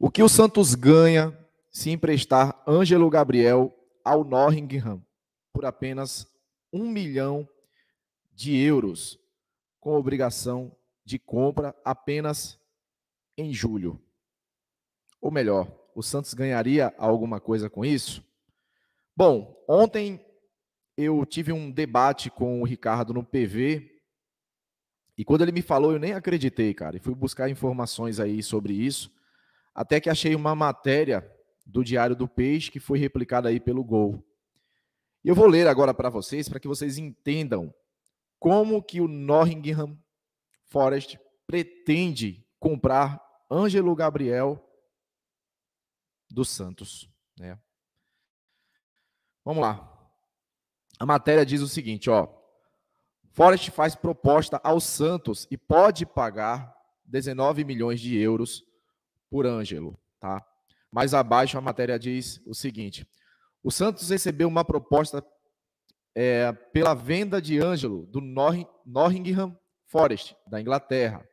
O que o Santos ganha se emprestar Ângelo Gabriel ao Norringham por apenas um milhão de euros, com obrigação de compra apenas em julho? Ou melhor, o Santos ganharia alguma coisa com isso? Bom, ontem eu tive um debate com o Ricardo no PV e quando ele me falou, eu nem acreditei, cara. E fui buscar informações aí sobre isso. Até que achei uma matéria do Diário do Peixe que foi replicada aí pelo Gol. Eu vou ler agora para vocês para que vocês entendam como que o Nottingham Forest pretende comprar Ângelo Gabriel do Santos, né? Vamos lá. A matéria diz o seguinte, ó: Forest faz proposta ao Santos e pode pagar 19 milhões de euros por Ângelo, tá? Mais abaixo a matéria diz o seguinte: o Santos recebeu uma proposta é, pela venda de Ângelo do Norringham Forest, da Inglaterra,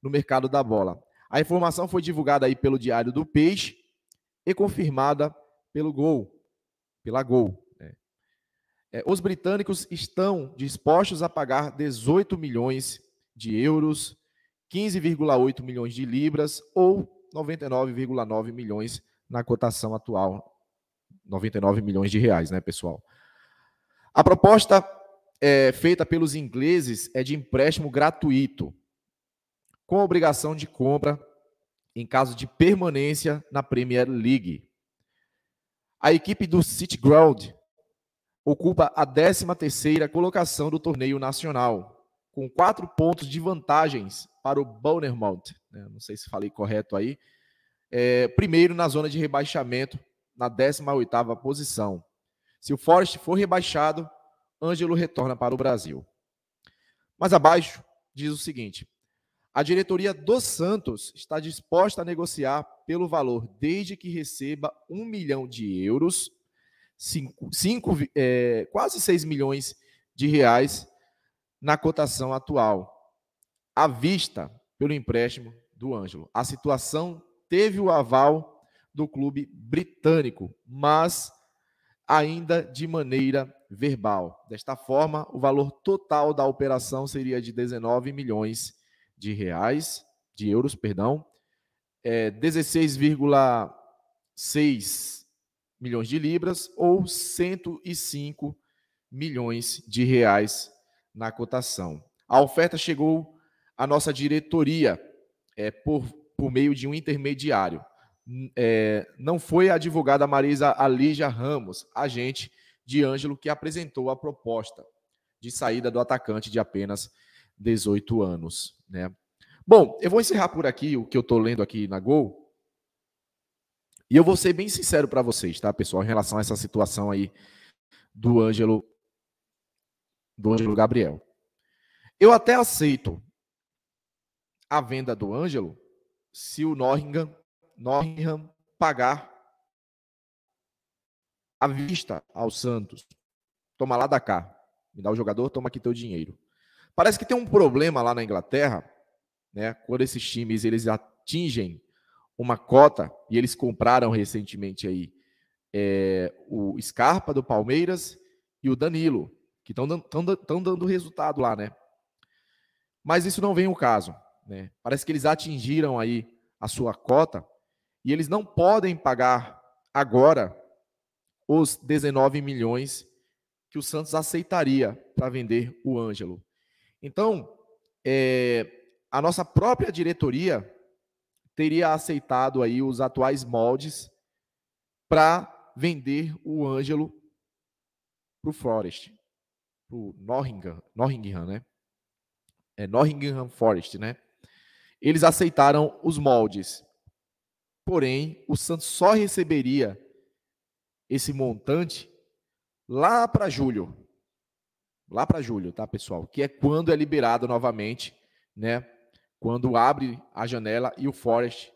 no mercado da bola. A informação foi divulgada aí pelo Diário do Peixe e confirmada pelo Gol, pela Gol. Né? É, os britânicos estão dispostos a pagar 18 milhões de euros, 15,8 milhões de libras ou 99,9 milhões na cotação atual. 99 milhões de reais, né, pessoal? A proposta é, feita pelos ingleses é de empréstimo gratuito, com obrigação de compra em caso de permanência na Premier League. A equipe do City Ground ocupa a 13ª colocação do torneio nacional, com quatro pontos de vantagens para o Bournemouth. Né? Não sei se falei correto aí. É, primeiro na zona de rebaixamento, na 18ª posição. Se o Forest for rebaixado, Ângelo retorna para o Brasil. Mas abaixo diz o seguinte: a diretoria do Santos está disposta a negociar pelo valor desde que receba 1 milhão de euros, cinco, cinco, é, quase 6 milhões de reais na cotação atual, à vista pelo empréstimo do Ângelo. A situação teve o aval do clube britânico, mas ainda de maneira verbal. Desta forma, o valor total da operação seria de 19 milhões de reais, de euros, perdão, é 16,6 milhões de libras ou 105 milhões de reais na cotação. A oferta chegou à nossa diretoria é, por, por meio de um intermediário. É, não foi a advogada Marisa Alija Ramos, agente de Ângelo, que apresentou a proposta de saída do atacante de apenas 18 anos. Né? Bom, eu vou encerrar por aqui o que eu estou lendo aqui na Gol. E eu vou ser bem sincero para vocês, tá, pessoal, em relação a essa situação aí do Ângelo do Ângelo Gabriel. Eu até aceito a venda do Ângelo se o Norringham, Norringham pagar à vista ao Santos. Toma lá da cá. Me dá o jogador, toma aqui teu dinheiro. Parece que tem um problema lá na Inglaterra, né? Quando esses times eles atingem uma cota e eles compraram recentemente aí é, o Scarpa do Palmeiras e o Danilo que estão dando, dando resultado lá, né? Mas isso não vem o caso. Né? Parece que eles atingiram aí a sua cota e eles não podem pagar agora os 19 milhões que o Santos aceitaria para vender o Ângelo. Então, é, a nossa própria diretoria teria aceitado aí os atuais moldes para vender o Ângelo para o Forest pro Norringham, né? É Norringham Forest, né? Eles aceitaram os moldes. Porém, o Santos só receberia esse montante lá para julho. Lá para julho, tá, pessoal? Que é quando é liberado novamente, né? Quando abre a janela e o Forest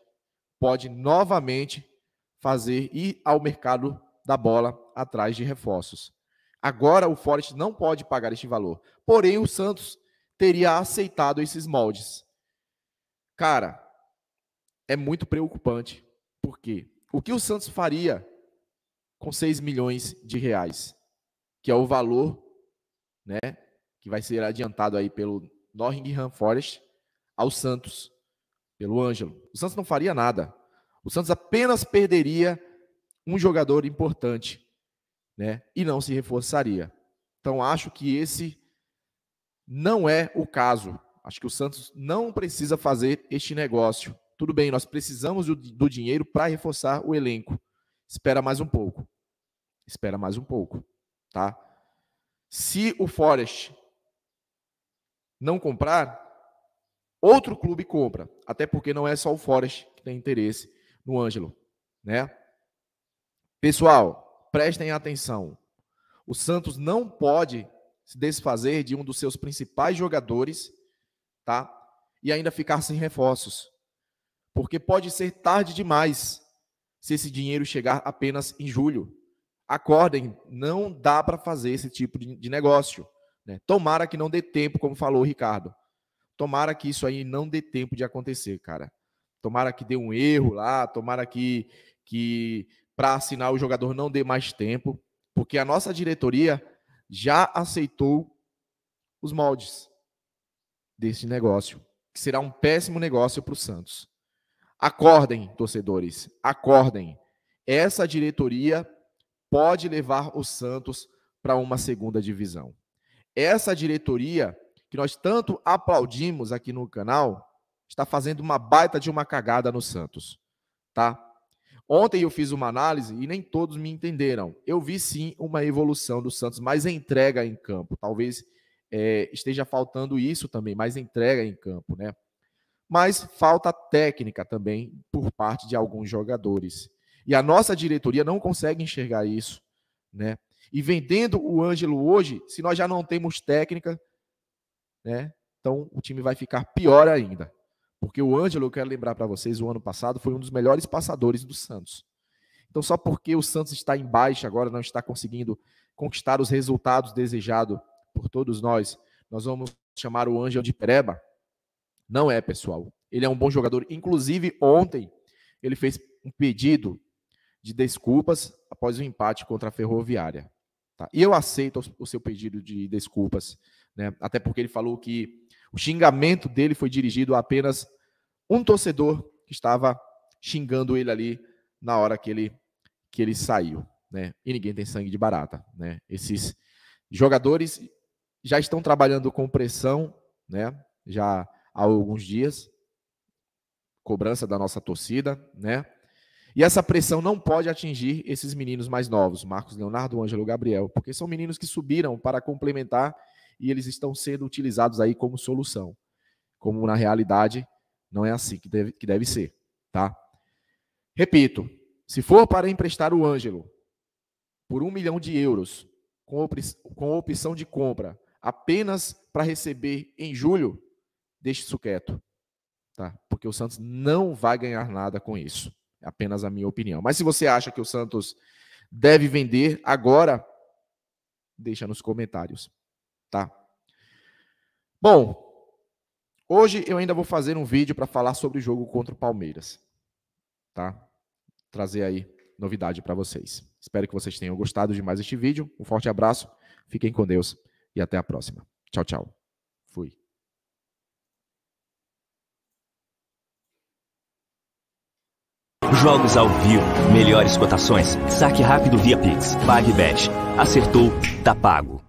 pode novamente fazer ir ao mercado da bola atrás de reforços. Agora o Forest não pode pagar este valor. Porém, o Santos teria aceitado esses moldes. Cara, é muito preocupante. Por quê? O que o Santos faria com 6 milhões de reais? Que é o valor né, que vai ser adiantado aí pelo Nottingham Forest ao Santos, pelo Ângelo. O Santos não faria nada. O Santos apenas perderia um jogador importante né? E não se reforçaria. Então acho que esse não é o caso. Acho que o Santos não precisa fazer este negócio. Tudo bem, nós precisamos do, do dinheiro para reforçar o elenco. Espera mais um pouco. Espera mais um pouco, tá? Se o Forest não comprar, outro clube compra. Até porque não é só o Forest que tem interesse no Ângelo, né? Pessoal, Prestem atenção. O Santos não pode se desfazer de um dos seus principais jogadores, tá? E ainda ficar sem reforços. Porque pode ser tarde demais se esse dinheiro chegar apenas em julho. Acordem, não dá para fazer esse tipo de negócio. Né? Tomara que não dê tempo, como falou o Ricardo. Tomara que isso aí não dê tempo de acontecer, cara. Tomara que dê um erro lá, tomara que, que para assinar o jogador não dê mais tempo, porque a nossa diretoria já aceitou os moldes desse negócio, que será um péssimo negócio para o Santos. Acordem, torcedores, acordem. Essa diretoria pode levar o Santos para uma segunda divisão. Essa diretoria que nós tanto aplaudimos aqui no canal está fazendo uma baita de uma cagada no Santos, tá? Ontem eu fiz uma análise e nem todos me entenderam. Eu vi sim uma evolução do Santos, mais entrega em campo. Talvez é, esteja faltando isso também, mais entrega em campo, né? Mas falta técnica também por parte de alguns jogadores. E a nossa diretoria não consegue enxergar isso, né? E vendendo o Ângelo hoje, se nós já não temos técnica, né? Então o time vai ficar pior ainda. Porque o Ângelo, eu quero lembrar para vocês, o ano passado foi um dos melhores passadores do Santos. Então, só porque o Santos está em baixa agora, não está conseguindo conquistar os resultados desejados por todos nós, nós vamos chamar o Ângelo de Pereba? Não é, pessoal. Ele é um bom jogador. Inclusive, ontem, ele fez um pedido de desculpas após o empate contra a Ferroviária. Tá? E eu aceito o seu pedido de desculpas, né? até porque ele falou que o xingamento dele foi dirigido a apenas um torcedor que estava xingando ele ali na hora que ele, que ele saiu. Né? E ninguém tem sangue de barata. Né? Esses jogadores já estão trabalhando com pressão né? já há alguns dias cobrança da nossa torcida. né? E essa pressão não pode atingir esses meninos mais novos, Marcos Leonardo, Ângelo Gabriel, porque são meninos que subiram para complementar e eles estão sendo utilizados aí como solução, como na realidade não é assim que deve, que deve ser, tá? Repito, se for para emprestar o Ângelo por um milhão de euros com, op com opção de compra apenas para receber em julho, deixe isso quieto, tá? Porque o Santos não vai ganhar nada com isso. É apenas a minha opinião. Mas se você acha que o Santos deve vender agora, deixa nos comentários tá? Bom, hoje eu ainda vou fazer um vídeo para falar sobre o jogo contra o Palmeiras, tá? Trazer aí novidade para vocês. Espero que vocês tenham gostado de mais este vídeo. Um forte abraço, fiquem com Deus e até a próxima. Tchau, tchau. Fui. Jogos ao vivo, melhores cotações, saque rápido via Pix, PagBet. Acertou, tá pago.